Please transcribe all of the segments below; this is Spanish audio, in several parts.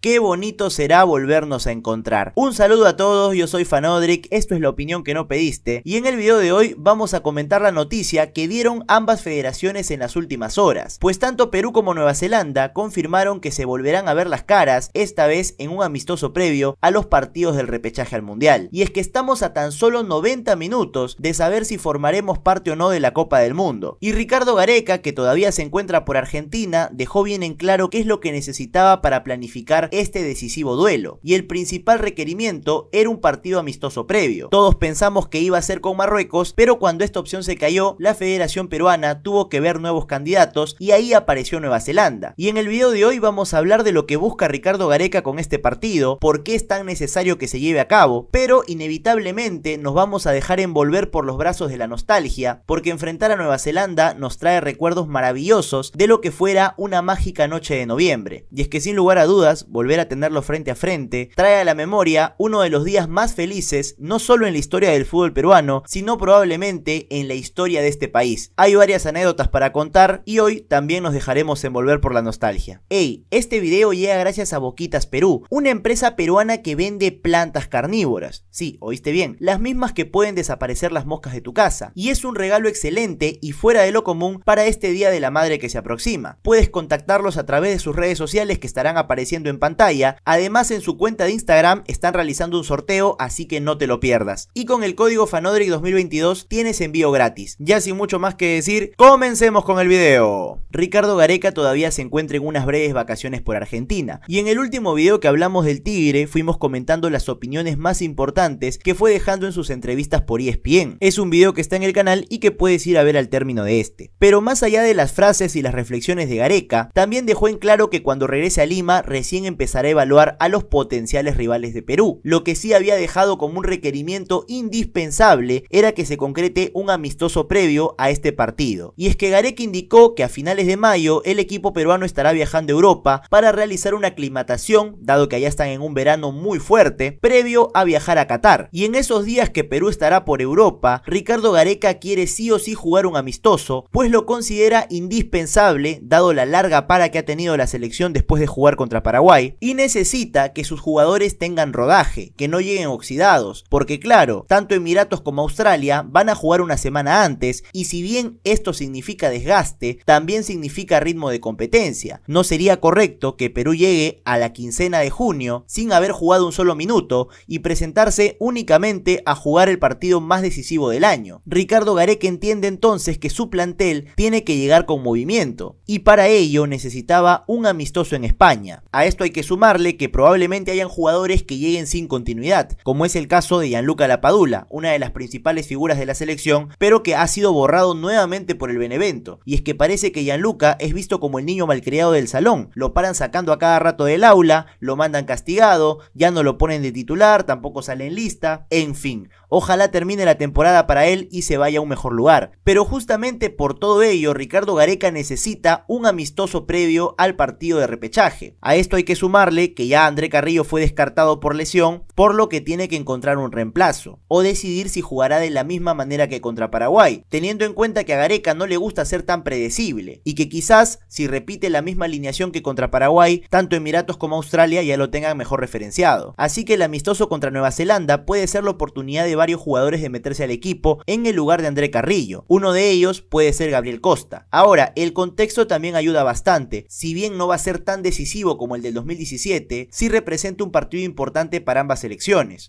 Qué bonito será volvernos a encontrar. Un saludo a todos, yo soy Fanodric, esto es la opinión que no pediste y en el video de hoy vamos a comentar la noticia que dieron ambas federaciones en las últimas horas, pues tanto Perú como Nueva Zelanda confirmaron que se volverán a ver las caras, esta vez en un amistoso previo a los partidos del repechaje al Mundial. Y es que estamos a tan solo 90 minutos de saber si formaremos parte o no de la Copa del Mundo. Y Ricardo Gareca, que todavía se encuentra por Argentina, dejó bien en claro qué es lo que necesitaba para planificar este decisivo duelo, y el principal requerimiento era un partido amistoso previo. Todos pensamos que iba a ser con Marruecos, pero cuando esta opción se cayó, la Federación Peruana tuvo que ver nuevos candidatos y ahí apareció Nueva Zelanda. Y en el video de hoy vamos a hablar de lo que busca Ricardo Gareca con este partido, por qué es tan necesario que se lleve a cabo, pero inevitablemente nos vamos a dejar envolver por los brazos de la nostalgia, porque enfrentar a Nueva Zelanda nos trae recuerdos maravillosos de lo que fuera una mágica noche de noviembre. Y es que sin lugar a dudas, volver a tenerlo frente a frente, trae a la memoria uno de los días más felices, no solo en la historia del fútbol peruano, sino probablemente en la historia de este país. Hay varias anécdotas para contar y hoy también nos dejaremos envolver por la nostalgia. Hey, este video llega gracias a Boquitas Perú, una empresa peruana que vende plantas carnívoras. Sí, oíste bien, las mismas que pueden desaparecer las moscas de tu casa. Y es un regalo excelente y fuera de lo común para este Día de la Madre que se aproxima. Puedes contactarlos a través de sus redes sociales que estarán apareciendo en pantalla pantalla. Además en su cuenta de Instagram están realizando un sorteo, así que no te lo pierdas. Y con el código Fanodric 2022 tienes envío gratis. Ya sin mucho más que decir, comencemos con el video. Ricardo Gareca todavía se encuentra en unas breves vacaciones por Argentina. Y en el último video que hablamos del Tigre fuimos comentando las opiniones más importantes que fue dejando en sus entrevistas por ESPN. Es un video que está en el canal y que puedes ir a ver al término de este. Pero más allá de las frases y las reflexiones de Gareca, también dejó en claro que cuando regrese a Lima recién empezó empezar a evaluar a los potenciales rivales de Perú. Lo que sí había dejado como un requerimiento indispensable era que se concrete un amistoso previo a este partido. Y es que Gareca indicó que a finales de mayo el equipo peruano estará viajando a Europa para realizar una aclimatación, dado que allá están en un verano muy fuerte, previo a viajar a Qatar. Y en esos días que Perú estará por Europa, Ricardo Gareca quiere sí o sí jugar un amistoso, pues lo considera indispensable, dado la larga para que ha tenido la selección después de jugar contra Paraguay, y necesita que sus jugadores tengan rodaje, que no lleguen oxidados, porque claro, tanto Emiratos como Australia van a jugar una semana antes y si bien esto significa desgaste, también significa ritmo de competencia. No sería correcto que Perú llegue a la quincena de junio sin haber jugado un solo minuto y presentarse únicamente a jugar el partido más decisivo del año. Ricardo Gareca entiende entonces que su plantel tiene que llegar con movimiento y para ello necesitaba un amistoso en España. A esto hay que que sumarle que probablemente hayan jugadores que lleguen sin continuidad, como es el caso de Gianluca Lapadula, una de las principales figuras de la selección, pero que ha sido borrado nuevamente por el Benevento. Y es que parece que Gianluca es visto como el niño malcriado del salón, lo paran sacando a cada rato del aula, lo mandan castigado, ya no lo ponen de titular, tampoco sale en lista, en fin. Ojalá termine la temporada para él y se vaya a un mejor lugar. Pero justamente por todo ello, Ricardo Gareca necesita un amistoso previo al partido de repechaje. A esto hay que sumar sumarle que ya André Carrillo fue descartado por lesión por lo que tiene que encontrar un reemplazo, o decidir si jugará de la misma manera que contra Paraguay, teniendo en cuenta que a Gareca no le gusta ser tan predecible, y que quizás si repite la misma alineación que contra Paraguay, tanto Emiratos como Australia ya lo tengan mejor referenciado. Así que el amistoso contra Nueva Zelanda puede ser la oportunidad de varios jugadores de meterse al equipo en el lugar de André Carrillo, uno de ellos puede ser Gabriel Costa. Ahora, el contexto también ayuda bastante, si bien no va a ser tan decisivo como el del 2017, sí representa un partido importante para ambas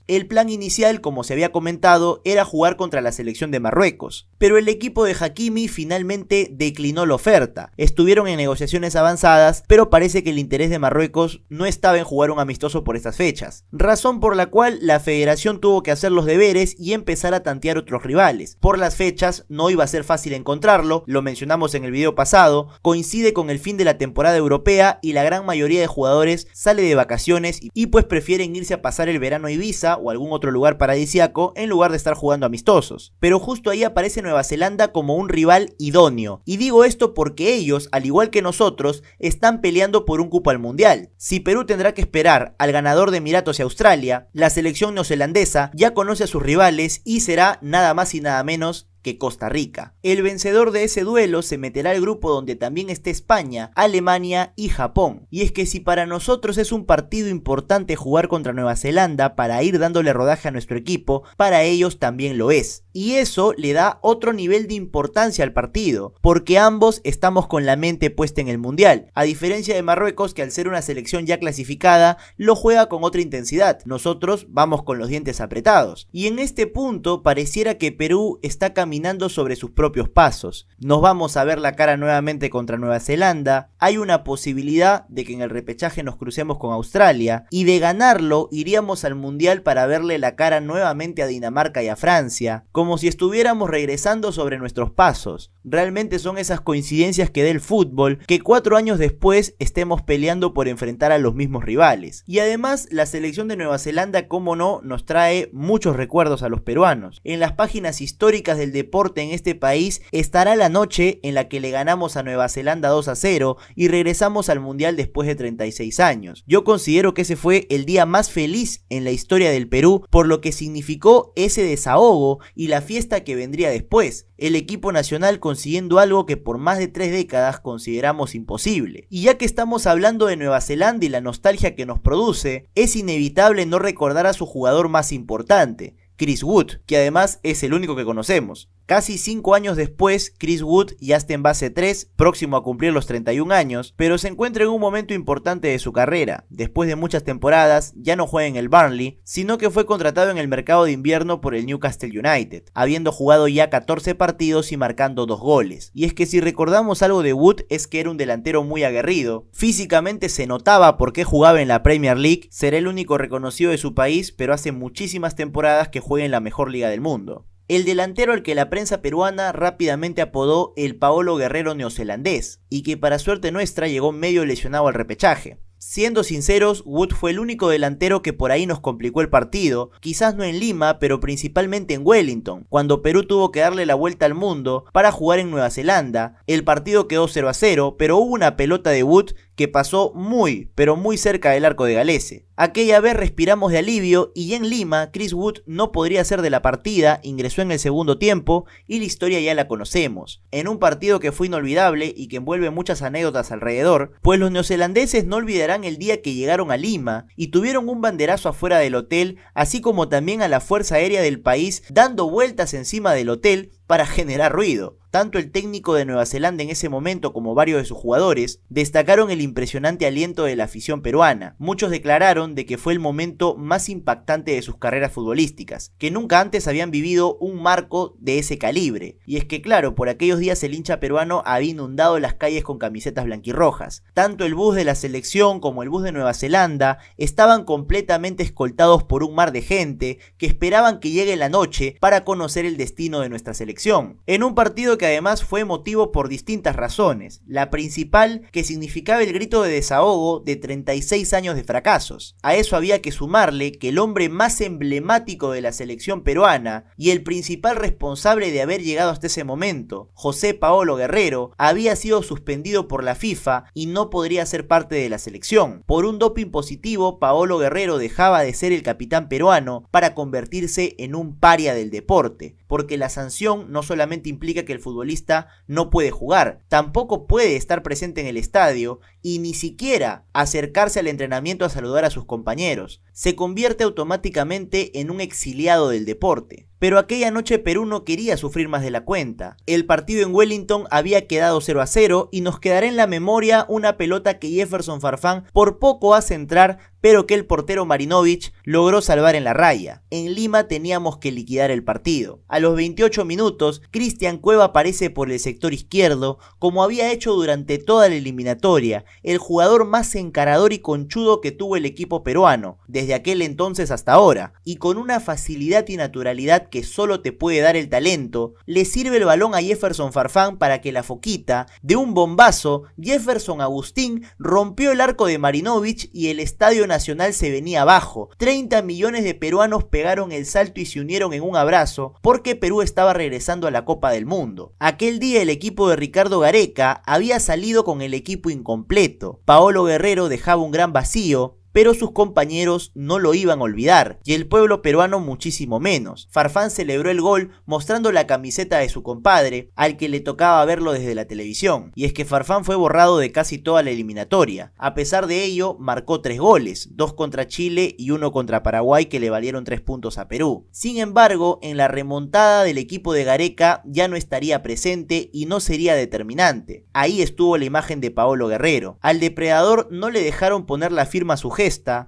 el plan inicial, como se había comentado, era jugar contra la selección de Marruecos, pero el equipo de Hakimi finalmente declinó la oferta. Estuvieron en negociaciones avanzadas, pero parece que el interés de Marruecos no estaba en jugar un amistoso por estas fechas, razón por la cual la federación tuvo que hacer los deberes y empezar a tantear otros rivales. Por las fechas no iba a ser fácil encontrarlo, lo mencionamos en el video pasado, coincide con el fin de la temporada europea y la gran mayoría de jugadores sale de vacaciones y pues prefieren irse a pasar el verano verano Ibiza o algún otro lugar paradisiaco en lugar de estar jugando amistosos. Pero justo ahí aparece Nueva Zelanda como un rival idóneo. Y digo esto porque ellos, al igual que nosotros, están peleando por un cupo al Mundial. Si Perú tendrá que esperar al ganador de Emiratos y Australia, la selección neozelandesa ya conoce a sus rivales y será nada más y nada menos que Costa Rica. El vencedor de ese duelo se meterá al grupo donde también está España, Alemania y Japón. Y es que si para nosotros es un partido importante jugar contra Nueva Zelanda para ir dándole rodaje a nuestro equipo, para ellos también lo es. Y eso le da otro nivel de importancia al partido, porque ambos estamos con la mente puesta en el Mundial, a diferencia de Marruecos que al ser una selección ya clasificada lo juega con otra intensidad, nosotros vamos con los dientes apretados. Y en este punto pareciera que Perú está cambiando sobre sus propios pasos. Nos vamos a ver la cara nuevamente contra Nueva Zelanda. Hay una posibilidad de que en el repechaje nos crucemos con Australia. Y de ganarlo iríamos al Mundial para verle la cara nuevamente a Dinamarca y a Francia. Como si estuviéramos regresando sobre nuestros pasos. Realmente son esas coincidencias que da el fútbol que cuatro años después estemos peleando por enfrentar a los mismos rivales. Y además la selección de Nueva Zelanda, como no, nos trae muchos recuerdos a los peruanos. En las páginas históricas del deporte en este país estará la noche en la que le ganamos a Nueva Zelanda 2 a 0 y regresamos al Mundial después de 36 años. Yo considero que ese fue el día más feliz en la historia del Perú por lo que significó ese desahogo y la fiesta que vendría después. El equipo nacional consiguiendo algo que por más de tres décadas consideramos imposible. Y ya que estamos hablando de Nueva Zelanda y la nostalgia que nos produce, es inevitable no recordar a su jugador más importante, Chris Wood, que además es el único que conocemos. Casi 5 años después, Chris Wood ya está en base 3, próximo a cumplir los 31 años, pero se encuentra en un momento importante de su carrera. Después de muchas temporadas, ya no juega en el Burnley, sino que fue contratado en el mercado de invierno por el Newcastle United, habiendo jugado ya 14 partidos y marcando 2 goles. Y es que si recordamos algo de Wood es que era un delantero muy aguerrido, físicamente se notaba porque jugaba en la Premier League, será el único reconocido de su país, pero hace muchísimas temporadas que juega en la mejor liga del mundo el delantero al que la prensa peruana rápidamente apodó el Paolo Guerrero neozelandés, y que para suerte nuestra llegó medio lesionado al repechaje. Siendo sinceros, Wood fue el único delantero que por ahí nos complicó el partido, quizás no en Lima, pero principalmente en Wellington, cuando Perú tuvo que darle la vuelta al mundo para jugar en Nueva Zelanda. El partido quedó 0 a 0, pero hubo una pelota de Wood que pasó muy, pero muy cerca del arco de Galese. Aquella vez respiramos de alivio y en Lima, Chris Wood no podría ser de la partida, ingresó en el segundo tiempo y la historia ya la conocemos. En un partido que fue inolvidable y que envuelve muchas anécdotas alrededor, pues los neozelandeses no olvidarán el día que llegaron a Lima y tuvieron un banderazo afuera del hotel, así como también a la Fuerza Aérea del país dando vueltas encima del hotel para generar ruido. Tanto el técnico de Nueva Zelanda en ese momento como varios de sus jugadores destacaron el impresionante aliento de la afición peruana. Muchos declararon de que fue el momento más impactante de sus carreras futbolísticas, que nunca antes habían vivido un marco de ese calibre. Y es que claro, por aquellos días el hincha peruano había inundado las calles con camisetas blanquirrojas. Tanto el bus de la selección como el bus de Nueva Zelanda estaban completamente escoltados por un mar de gente que esperaban que llegue la noche para conocer el destino de nuestra selección en un partido que además fue motivo por distintas razones, la principal que significaba el grito de desahogo de 36 años de fracasos. A eso había que sumarle que el hombre más emblemático de la selección peruana y el principal responsable de haber llegado hasta ese momento, José Paolo Guerrero, había sido suspendido por la FIFA y no podría ser parte de la selección. Por un doping positivo, Paolo Guerrero dejaba de ser el capitán peruano para convertirse en un paria del deporte, porque la sanción no solamente implica que el futbolista no puede jugar, tampoco puede estar presente en el estadio y ni siquiera acercarse al entrenamiento a saludar a sus compañeros se convierte automáticamente en un exiliado del deporte. Pero aquella noche Perú no quería sufrir más de la cuenta. El partido en Wellington había quedado 0 a 0 y nos quedará en la memoria una pelota que Jefferson Farfán por poco hace entrar, pero que el portero Marinovich logró salvar en la raya. En Lima teníamos que liquidar el partido. A los 28 minutos, Cristian Cueva aparece por el sector izquierdo, como había hecho durante toda la eliminatoria, el jugador más encarador y conchudo que tuvo el equipo peruano. Desde aquel entonces hasta ahora, y con una facilidad y naturalidad que solo te puede dar el talento, le sirve el balón a Jefferson Farfán para que la foquita, de un bombazo, Jefferson Agustín rompió el arco de Marinovich y el Estadio Nacional se venía abajo. 30 millones de peruanos pegaron el salto y se unieron en un abrazo porque Perú estaba regresando a la Copa del Mundo. Aquel día el equipo de Ricardo Gareca había salido con el equipo incompleto. Paolo Guerrero dejaba un gran vacío, pero sus compañeros no lo iban a olvidar, y el pueblo peruano muchísimo menos. Farfán celebró el gol mostrando la camiseta de su compadre, al que le tocaba verlo desde la televisión, y es que Farfán fue borrado de casi toda la eliminatoria. A pesar de ello, marcó tres goles, dos contra Chile y uno contra Paraguay que le valieron tres puntos a Perú. Sin embargo, en la remontada del equipo de Gareca ya no estaría presente y no sería determinante. Ahí estuvo la imagen de Paolo Guerrero. Al depredador no le dejaron poner la firma su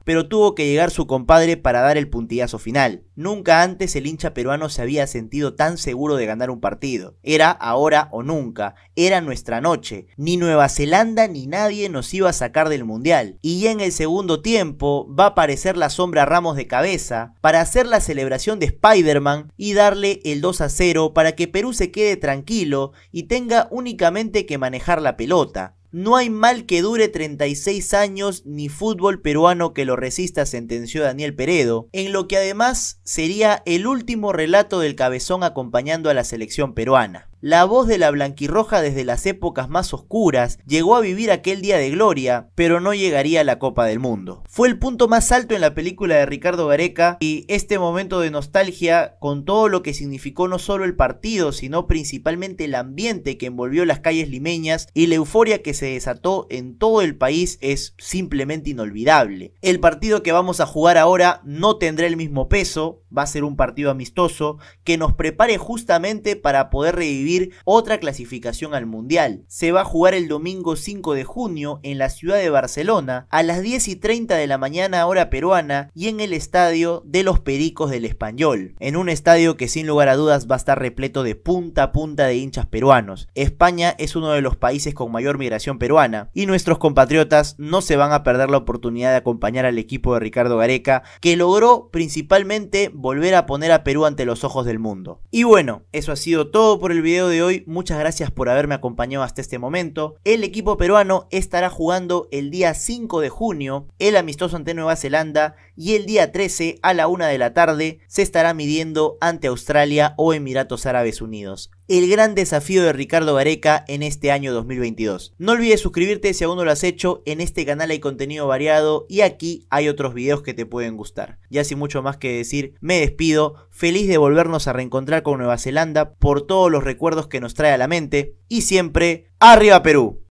pero tuvo que llegar su compadre para dar el puntillazo final. Nunca antes el hincha peruano se había sentido tan seguro de ganar un partido. Era ahora o nunca, era nuestra noche. Ni Nueva Zelanda ni nadie nos iba a sacar del Mundial. Y en el segundo tiempo va a aparecer la sombra Ramos de cabeza para hacer la celebración de Spider-Man y darle el 2 a 0 para que Perú se quede tranquilo y tenga únicamente que manejar la pelota. No hay mal que dure 36 años ni fútbol peruano que lo resista, sentenció Daniel Peredo, en lo que además sería el último relato del cabezón acompañando a la selección peruana la voz de la blanquirroja desde las épocas más oscuras, llegó a vivir aquel día de gloria, pero no llegaría a la Copa del Mundo. Fue el punto más alto en la película de Ricardo Gareca y este momento de nostalgia, con todo lo que significó no solo el partido, sino principalmente el ambiente que envolvió las calles limeñas y la euforia que se desató en todo el país, es simplemente inolvidable. El partido que vamos a jugar ahora no tendrá el mismo peso, va a ser un partido amistoso que nos prepare justamente para poder revivir otra clasificación al Mundial. Se va a jugar el domingo 5 de junio en la ciudad de Barcelona a las 10 y 30 de la mañana hora peruana y en el estadio de los Pericos del Español, en un estadio que sin lugar a dudas va a estar repleto de punta a punta de hinchas peruanos. España es uno de los países con mayor migración peruana y nuestros compatriotas no se van a perder la oportunidad de acompañar al equipo de Ricardo Gareca que logró principalmente volver a poner a Perú ante los ojos del mundo. Y bueno, eso ha sido todo por el video de hoy. Muchas gracias por haberme acompañado hasta este momento. El equipo peruano estará jugando el día 5 de junio, el amistoso ante Nueva Zelanda, y el día 13 a la 1 de la tarde se estará midiendo ante Australia o Emiratos Árabes Unidos el gran desafío de Ricardo Gareca en este año 2022. No olvides suscribirte si aún no lo has hecho, en este canal hay contenido variado y aquí hay otros videos que te pueden gustar. Y así mucho más que decir, me despido, feliz de volvernos a reencontrar con Nueva Zelanda por todos los recuerdos que nos trae a la mente y siempre, arriba Perú.